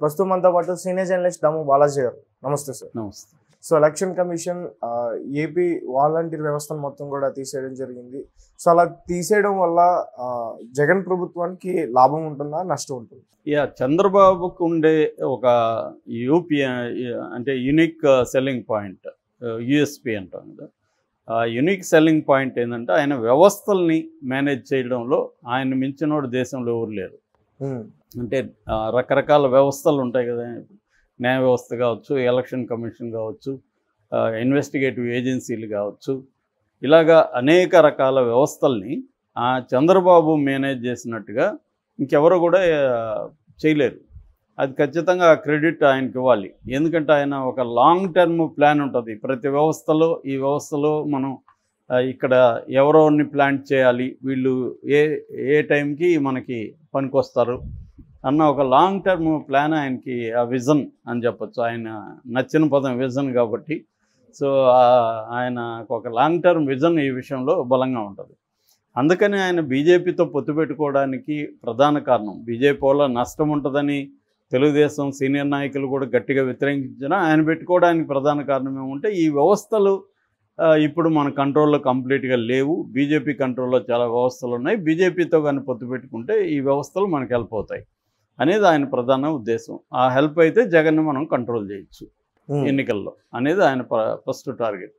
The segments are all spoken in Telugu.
ప్రస్తుతం మనతో పాటు సీనియర్ జర్నలిస్ట్ దాము బాలాజీ గారు నమస్తే సార్ నమస్తే so election commission AP volunteer వ్యవస్థను మొత్తం కూడా తీసేయడం జరిగింది సో అలా తీసేయడం వల్ల జగన్ ప్రభుత్వానికి లాభం ఉంటుందా నష్టం ఉంటుంది యా చంద్రబాబుకు ఉండే ఒక యూపీ అంటే యూనిక్ సెల్లింగ్ పాయింట్ యుఎస్పి అంటాం కదా ఆ యునిక్ సెల్లింగ్ పాయింట్ ఏంటంటే ఆయన వ్యవస్థల్ని మేనేజ్ చేయడంలో ఆయన మించినోడు దేశంలో ఎవరు లేరు అంటే రకరకాల వ్యవస్థలు ఉంటాయి కదా న్యాయ వ్యవస్థ కావచ్చు ఎలక్షన్ కమిషన్ కావచ్చు ఇన్వెస్టిగేటివ్ ఏజెన్సీలు కావచ్చు ఇలాగా అనేక రకాల వ్యవస్థల్ని ఆ చంద్రబాబు మేనేజ్ చేసినట్టుగా ఇంకెవరు కూడా చేయలేరు అది ఖచ్చితంగా క్రెడిట్ ఆయనకి ఇవ్వాలి ఎందుకంటే ఆయన ఒక లాంగ్ టర్మ్ ప్లాన్ ఉంటుంది ప్రతి వ్యవస్థలో ఈ వ్యవస్థలో మనం ఇక్కడ ఎవరోని ప్లాంట్ చేయాలి వీళ్ళు ఏ ఏ టైంకి మనకి పనికొస్తారు అన్న ఒక లాంగ్ టర్మ్ ప్లాన్ ఆయనకి ఆ విజన్ అని చెప్పచ్చు ఆయన నచ్చిన పదం విజన్ కాబట్టి సో ఆయన ఒక లాంగ్ టర్మ్ విజన్ ఈ విషయంలో బలంగా ఉంటుంది అందుకని ఆయన బీజేపీతో పొత్తు పెట్టుకోవడానికి ప్రధాన కారణం బీజేపీ వల్ల నష్టం ఉంటుందని తెలుగుదేశం సీనియర్ నాయకులు కూడా గట్టిగా వ్యతిరేకించినా ఆయన పెట్టుకోవడానికి ప్రధాన కారణం ఏమంటే ఈ వ్యవస్థలు ఇప్పుడు మన కంట్రోల్లో కంప్లీట్గా లేవు బీజేపీ కంట్రోల్లో చాలా వ్యవస్థలు ఉన్నాయి బీజేపీతో కానీ పొత్తు పెట్టుకుంటే ఈ వ్యవస్థలు మనకు హెల్ప్ అవుతాయి అనేది ఆయన ప్రధాన ఉద్దేశం ఆ హెల్ప్ అయితే జగన్ని మనం కంట్రోల్ చేయొచ్చు ఎన్నికల్లో అనేది ఆయన ఫస్ట్ టార్గెట్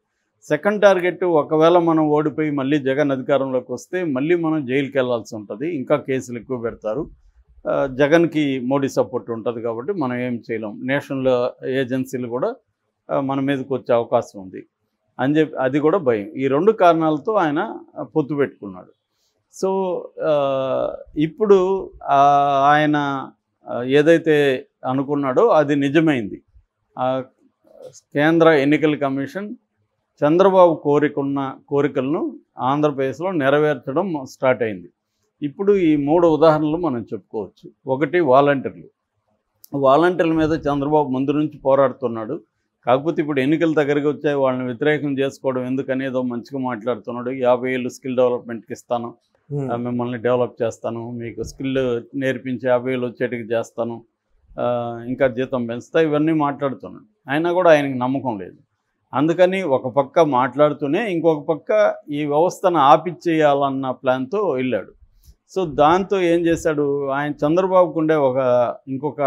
సెకండ్ టార్గెట్ ఒకవేళ మనం ఓడిపోయి మళ్ళీ జగన్ అధికారంలోకి వస్తే మళ్ళీ మనం జైలుకి వెళ్లాల్సి ఉంటుంది ఇంకా కేసులు ఎక్కువ పెడతారు జగన్కి మోడీ సపోర్ట్ ఉంటుంది కాబట్టి మనం ఏం చేయలేం నేషనల్ ఏజెన్సీలు కూడా మన మీదకి వచ్చే అవకాశం ఉంది అని చెప్పి అది కూడా భయం ఈ రెండు కారణాలతో ఆయన పొత్తు పెట్టుకున్నాడు సో ఇప్పుడు ఆయన ఏదైతే అనుకున్నాడో అది నిజమైంది కేంద్ర ఎన్నికల కమిషన్ చంద్రబాబు కోరికున్న కోరికలను ఆంధ్రప్రదేశ్లో నెరవేర్చడం స్టార్ట్ అయింది ఇప్పుడు ఈ మూడు ఉదాహరణలు మనం చెప్పుకోవచ్చు ఒకటి వాలంటీర్లు వాలంటీర్ల మీద చంద్రబాబు ముందు నుంచి పోరాడుతున్నాడు కాకపోతే ఇప్పుడు ఎన్నికలు దగ్గరికి వచ్చాయి వాళ్ళని వ్యతిరేకం చేసుకోవడం ఎందుకనేదో మంచిగా మాట్లాడుతున్నాడు యాభై ఏళ్ళు స్కిల్ డెవలప్మెంట్కి ఇస్తాను మిమ్మల్ని డెవలప్ చేస్తాను మీకు స్కిల్ నేర్పించి యాభై ఏళ్ళు వచ్చేటికి చేస్తాను ఇంకా జీతం పెంచుతా ఇవన్నీ మాట్లాడుతున్నాడు అయినా కూడా ఆయనకి నమ్మకం లేదు అందుకని ఒక పక్క మాట్లాడుతూనే ఇంకొక పక్క ఈ వ్యవస్థను ఆపిచ్చేయాలన్న ప్లాన్తో వెళ్ళాడు సో దాంతో ఏం చేశాడు ఆయన చంద్రబాబుకు ఉండే ఒక ఇంకొక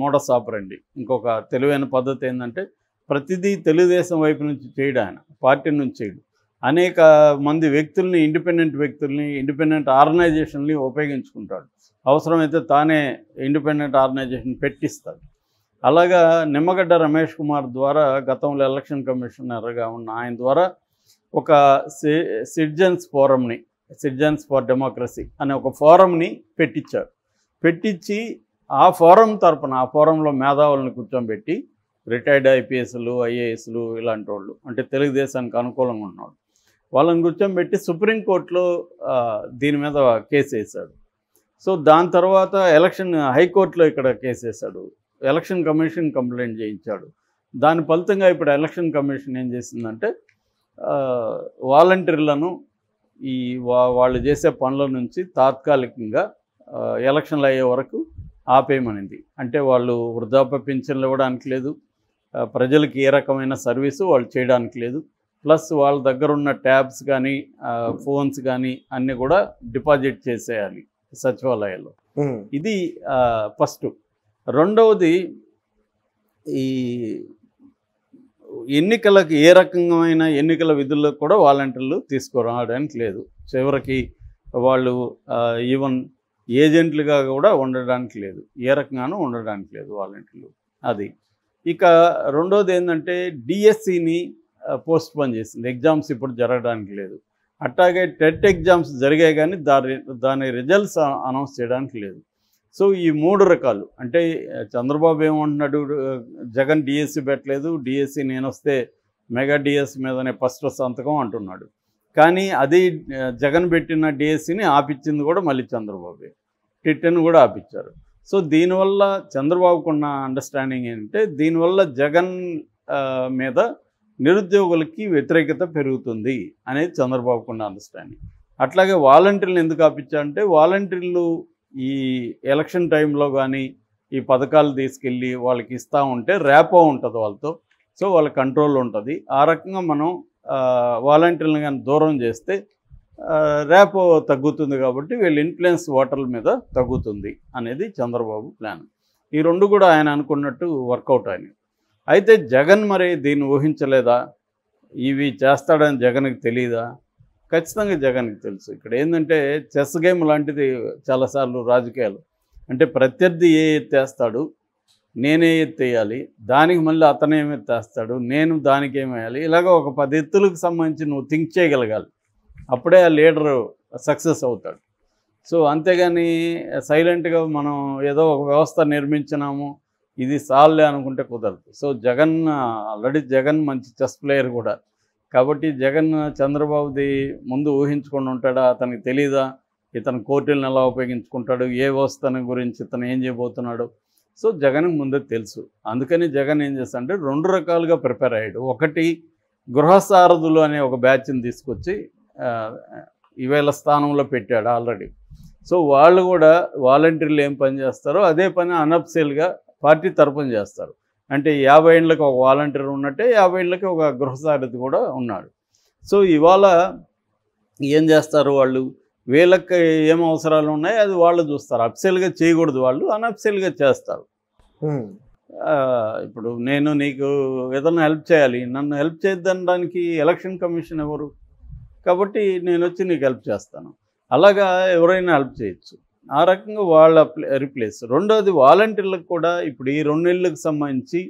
మోడస్ అండి ఇంకొక తెలివైన పద్ధతి ఏంటంటే ప్రతిదీ తెలుగుదేశం వైపు నుంచి చేయడు ఆయన పార్టీ నుంచి చేయడు అనేక మంది వ్యక్తుల్ని ఇండిపెండెంట్ వ్యక్తుల్ని ఇండిపెండెంట్ ఆర్గనైజేషన్ని ఉపయోగించుకుంటాడు అవసరమైతే తానే ఇండిపెండెంట్ ఆర్గనైజేషన్ పెట్టిస్తాడు అలాగా నిమ్మగడ్డ రమేష్ కుమార్ ద్వారా గతంలో ఎలక్షన్ కమిషనర్గా ఉన్న ఆయన ద్వారా ఒక సిటిజన్స్ ఫోరంని సిటిజన్స్ ఫర్ డెమోక్రసీ అనే ఒక ఫోరంని పెట్టించారు పెట్టించి ఆ ఫోరం తరపున ఆ ఫోరంలో మేధావులను కూర్చోబెట్టి రిటైర్డ్ ఐపీఎస్లు ఐఏఎస్లు ఇలాంటి వాళ్ళు అంటే తెలుగుదేశానికి అనుకూలంగా ఉన్నాడు వాళ్ళని కూర్చోబెట్టి సుప్రీంకోర్టులో దీని మీద కేసు వేశాడు సో దాని తర్వాత ఎలక్షన్ హైకోర్టులో ఇక్కడ కేసు వేశాడు ఎలక్షన్ కమిషన్ కంప్లైంట్ చేయించాడు దాని ఫలితంగా ఇప్పుడు ఎలక్షన్ కమిషన్ ఏం చేసిందంటే వాలంటీర్లను ఈ వాళ్ళు చేసే పనుల నుంచి తాత్కాలికంగా ఎలక్షన్లు అయ్యే వరకు ఆపేయమనింది అంటే వాళ్ళు వృద్ధాప్య పింఛన్లు ఇవ్వడానికి లేదు ప్రజలకు ఏ రకమైన సర్వీసు వాళ్ళు చేయడానికి లేదు ప్లస్ వాళ్ళ దగ్గర ఉన్న ట్యాబ్స్ కానీ ఫోన్స్ కానీ అన్నీ కూడా డిపాజిట్ చేసేయాలి సచివాలయాల్లో ఇది ఫస్ట్ రెండవది ఈ ఎన్నికలకు ఏ రకమైన ఎన్నికల విధుల్లో కూడా వాలంటీర్లు తీసుకురావడానికి లేదు చివరికి వాళ్ళు ఈవెన్ ఏజెంట్లుగా కూడా ఉండడానికి లేదు ఏ రకంగానూ ఉండడానికి లేదు వాలంటీర్లు అది ఇక రెండోది ఏంటంటే డిఎస్సిని పోస్ట్ పోన్ చేసింది ఎగ్జామ్స్ ఇప్పుడు జరగడానికి లేదు అట్లాగే టెట్ ఎగ్జామ్స్ జరిగాయి కానీ దాని దాని రిజల్ట్స్ అనౌన్స్ చేయడానికి లేదు సో ఈ మూడు రకాలు అంటే చంద్రబాబు ఏమంటున్నాడు జగన్ డిఎస్సి పెట్టలేదు డిఎస్సి నేను వస్తే మెగా డిఎస్ మీదనే ఫస్ట్ సంతకం అంటున్నాడు కానీ అది జగన్ పెట్టిన డిఎస్సిని ఆపిచ్చింది కూడా మళ్ళీ చంద్రబాబు టిట్ని కూడా ఆపిచ్చారు సో దీనివల్ల చంద్రబాబుకున్న అండర్స్టాండింగ్ ఏంటంటే దీనివల్ల జగన్ మీద నిరుద్యోగులకి వ్యతిరేకత పెరుగుతుంది అనేది చంద్రబాబుకున్న అండర్స్టాండింగ్ అట్లాగే వాలంటీర్లు ఎందుకు ఆపించారంటే వాలంటీర్లు ఈ ఎలక్షన్ టైంలో కానీ ఈ పథకాలు తీసుకెళ్ళి వాళ్ళకి ఇస్తూ ఉంటే ర్యాపో ఉంటుంది వాళ్ళతో సో వాళ్ళ కంట్రోల్ ఉంటుంది ఆ రకంగా మనం వాలంటీర్లను కానీ దూరం చేస్తే ర్యాపో తగ్గుతుంది కాబట్టి వీళ్ళు ఇన్ఫ్లుయెన్స్ ఓటర్ల మీద తగ్గుతుంది అనేది చంద్రబాబు ప్లాన్ ఈ రెండు కూడా ఆయన అనుకున్నట్టు వర్కౌట్ అయినాయి అయితే జగన్ మరి దీన్ని ఊహించలేదా ఇవి చేస్తాడని జగన్కి తెలియదా ఖచ్చితంగా జగన్కి తెలుసు ఇక్కడ ఏంటంటే చెస్ గేమ్ లాంటిది చాలాసార్లు రాజకీయాలు అంటే ప్రత్యర్థి ఏ ఎత్తేస్తాడు నేనే ఎత్తేయాలి దానికి మళ్ళీ అతనేమి ఎత్తేస్తాడు నేను దానికి ఏమేయాలి ఇలాగ ఒక పది ఎత్తులకు సంబంధించి నువ్వు థింక్ చేయగలగాలి అప్పుడే ఆ లీడరు సక్సెస్ అవుతాడు సో అంతేగాని సైలెంట్గా మనం ఏదో ఒక వ్యవస్థ నిర్మించినాము ఇది సాల్లే అనుకుంటే కుదరదు సో జగన్ ఆల్రెడీ జగన్ మంచి చెస్ ప్లేయర్ కూడా కాబట్టి జగన్ చంద్రబాబుది ముందు ఊహించుకొని ఉంటాడా అతనికి తెలీదా ఇతను కోర్టులను ఎలా ఉపయోగించుకుంటాడు ఏ వ్యవస్థను గురించి ఇతను ఏం చేయబోతున్నాడు సో జగన్కి ముందే తెలుసు అందుకని జగన్ ఏం చేస్తాడంటే రెండు రకాలుగా ప్రిపేర్ అయ్యాడు ఒకటి గృహసారథులు అనే ఒక బ్యాచ్ని తీసుకొచ్చి ఈవేళ స్థానంలో పెట్టాడు ఆల్రెడీ సో వాళ్ళు కూడా వాలంటీర్లు ఏం పని చేస్తారో అదే పని అనఫ్సీల్గా పార్టీ తరపున చేస్తారు అంటే యాభై ఏళ్ళకి ఒక వాలంటీర్ ఉన్నట్టే యాభై ఏళ్ళకి ఒక గృహసారథి కూడా ఉన్నాడు సో ఇవాళ ఏం చేస్తారు వాళ్ళు వీళ్ళకి ఏం అవసరాలు ఉన్నాయో అది వాళ్ళు చూస్తారు అఫ్సెల్గా చేయకూడదు వాళ్ళు అనఫ్సెల్గా చేస్తారు ఇప్పుడు నేను నీకు ఏదైనా హెల్ప్ చేయాలి నన్ను హెల్ప్ చేద్దనడానికి ఎలక్షన్ కమిషన్ ఎవరు కాబట్టి నేను వచ్చి నీకు హెల్ప్ చేస్తాను అలాగా ఎవరైనా హెల్ప్ చేయొచ్చు ఆ రకంగా వాళ్ళ రీప్లేస్ రెండోది వాలంటీర్లకు కూడా ఇప్పుడు ఈ రెండు నెలలకు సంబంధించి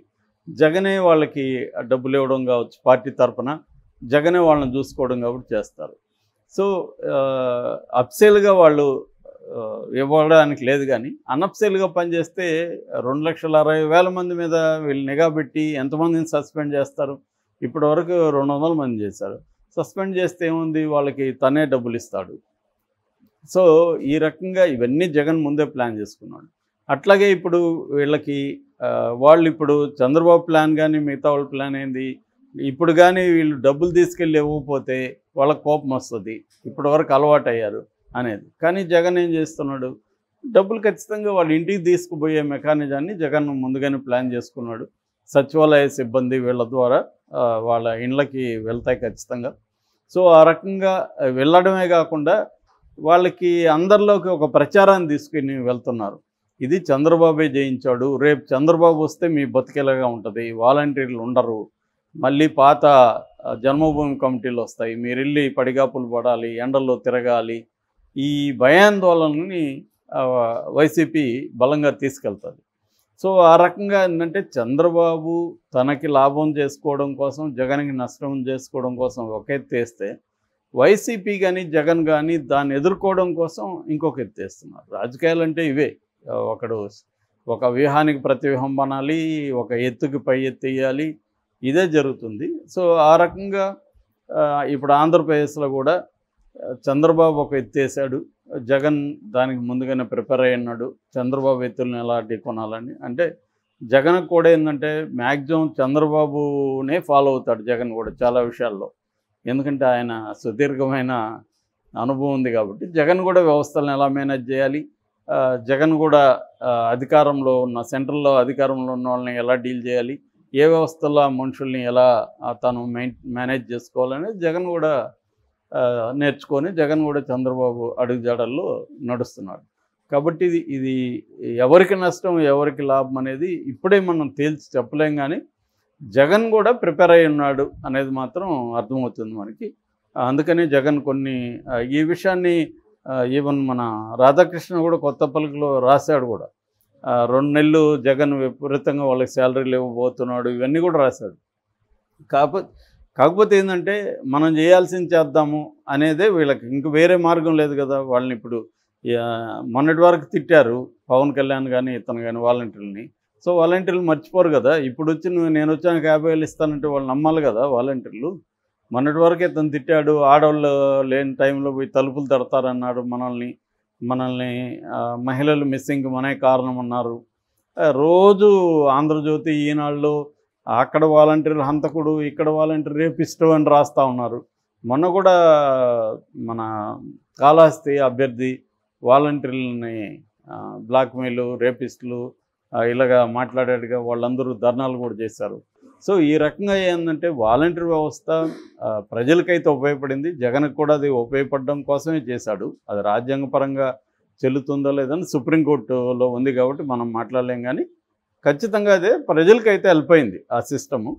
జగనే వాళ్ళకి డబ్బులు ఇవ్వడం కావచ్చు పార్టీ తరఫున జగనే వాళ్ళని చూసుకోవడం కాబట్టి చేస్తారు సో అప్సేల్గా వాళ్ళు ఇవ్వడానికి లేదు కానీ అన్అప్సేల్గా పనిచేస్తే రెండు లక్షల అరవై వేల మంది మీద వీళ్ళు నిఘా పెట్టి ఎంతమందిని సస్పెండ్ చేస్తారు ఇప్పటి వరకు రెండు మంది చేశారు సస్పెండ్ చేస్తే ఏముంది వాళ్ళకి తనే డబ్బులు ఇస్తాడు సో ఈ రకంగా ఇవన్నీ జగన్ ముందే ప్లాన్ చేసుకున్నాడు అట్లాగే ఇప్పుడు వీళ్ళకి వాళ్ళు ఇప్పుడు చంద్రబాబు ప్లాన్ కానీ మిగతా వాళ్ళ ప్లాన్ ఏంది ఇప్పుడు కానీ వీళ్ళు డబ్బులు తీసుకెళ్ళి ఇవ్వకపోతే వాళ్ళకి కోపం వస్తుంది ఇప్పటి వరకు అలవాటు అయ్యారు అనేది కానీ జగన్ ఏం చేస్తున్నాడు డబ్బులు ఖచ్చితంగా వాళ్ళ ఇంటికి తీసుకుపోయే మెకానిజాన్ని జగన్ ముందుగానే ప్లాన్ చేసుకున్నాడు సచివాలయ సిబ్బంది వీళ్ళ ద్వారా వాళ్ళ ఇండ్లకి వెళ్తాయి ఖచ్చితంగా సో ఆ రకంగా వెళ్ళడమే కాకుండా వాళ్ళకి అందరిలోకి ఒక ప్రచారాన్ని తీసుకుని వెళ్తున్నారు ఇది చంద్రబాబే జయించాడు రేపు చంద్రబాబు వస్తే మీ బతికేలాగా ఉంటుంది వాలంటీర్లు ఉండరు మళ్ళీ పాత జన్మభూమి కమిటీలు వస్తాయి మీరు వెళ్ళి పడిగాపులు పడాలి ఎండల్లో తిరగాలి ఈ భయాందోళనని వైసీపీ బలంగా తీసుకెళ్తుంది సో ఆ రకంగా ఏంటంటే చంద్రబాబు తనకి లాభం చేసుకోవడం కోసం జగన్కి నష్టం చేసుకోవడం కోసం ఒక ఎత్తేస్తే వైసీపీ కానీ జగన్ కానీ దాన్ని ఎదుర్కోవడం కోసం ఇంకొక ఎత్తేస్తున్నారు రాజకీయాలు అంటే ఇవే ఒకడు ఒక వ్యూహానికి ప్రతివ్యూహం అనాలి ఒక ఎత్తుకి పై వేయాలి ఇదే జరుగుతుంది సో ఆ రకంగా ఇప్పుడు ఆంధ్రప్రదేశ్లో కూడా చంద్రబాబు ఒక ఎత్తేసాడు జగన్ దానికి ముందుగానే ప్రిపేర్ ఉన్నాడు చంద్రబాబు ఎత్తులను ఎలా అడ్డుకొనాలని అంటే జగన్ కూడా ఏంటంటే మ్యాక్సిమం చంద్రబాబునే ఫాలో అవుతాడు జగన్ కూడా చాలా విషయాల్లో ఎందుకంటే ఆయన సుదీర్ఘమైన అనుభవం ఉంది కాబట్టి జగన్ కూడా వ్యవస్థలను ఎలా మేనేజ్ చేయాలి జగన్ కూడా అధికారంలో ఉన్న సెంట్రల్లో అధికారంలో ఉన్న వాళ్ళని ఎలా డీల్ చేయాలి ఏ వ్యవస్థలో ఆ మనుషుల్ని ఎలా తను మేనేజ్ చేసుకోవాలనే జగన్ కూడా నేర్చుకొని జగన్ కూడా చంద్రబాబు అడుగుజాడల్లో నడుస్తున్నాడు కాబట్టి ఇది ఇది ఎవరికి నష్టం ఎవరికి లాభం అనేది ఇప్పుడే మనం తేల్చి చెప్పలేం కానీ జగన్ కూడా ప్రిపేర్ అయి ఉన్నాడు అనేది మాత్రం అర్థమవుతుంది మనకి అందుకనే జగన్ కొన్ని ఈ విషయాన్ని ఈవెన్ మన రాధాకృష్ణ కూడా కొత్త పలుకులో రాశాడు కూడా రెండు నెలలు జగన్ విపరీతంగా వాళ్ళకి శాలరీలు ఇవ్వబోతున్నాడు ఇవన్నీ కూడా రాశాడు కాకపోతే కాకపోతే ఏంటంటే మనం చేయాల్సింది చేద్దాము అనేదే వీళ్ళకి ఇంక వేరే మార్గం లేదు కదా వాళ్ళని ఇప్పుడు మొన్నటి వరకు తిట్టారు పవన్ కళ్యాణ్ కానీ ఇతను కానీ వాలంటీర్ని సో వాలంటీర్లు మర్చిపోరు కదా ఇప్పుడు వచ్చి నువ్వు నేను వచ్చాను యాభై వేలు ఇస్తానంటే వాళ్ళు నమ్మాలి కదా వాలంటీర్లు మొన్నటి వరకే తను తిట్టాడు ఆడవాళ్ళు లేని టైంలో పోయి తలుపులు తడతారన్నాడు మనల్ని మనల్ని మహిళలు మిస్సింగ్ మనే కారణం అన్నారు రోజు ఆంధ్రజ్యోతి ఈనాళ్ళు అక్కడ వాలంటీర్లు హంతకుడు ఇక్కడ వాలంటీర్ రేపిస్టు అని రాస్తూ ఉన్నారు మొన్న కూడా మన కాళహస్తి అభ్యర్థి వాలంటీర్లని బ్లాక్మెయిల్ రేపిస్టులు ఇలాగా మాట్లాడేట్టుగా వాళ్ళందరూ ధర్నాలు కూడా చేశారు సో ఈ రకంగా ఏంటంటే వాలంటీర్ వ్యవస్థ ప్రజలకైతే ఉపయోగపడింది జగన్కి కూడా అది ఉపయోగపడడం కోసమే చేశాడు అది రాజ్యాంగపరంగా చెల్లుతుందో లేదని సుప్రీంకోర్టులో ఉంది కాబట్టి మనం మాట్లాడలేం కానీ ఖచ్చితంగా అదే ప్రజలకైతే హెల్ప్ అయింది ఆ సిస్టము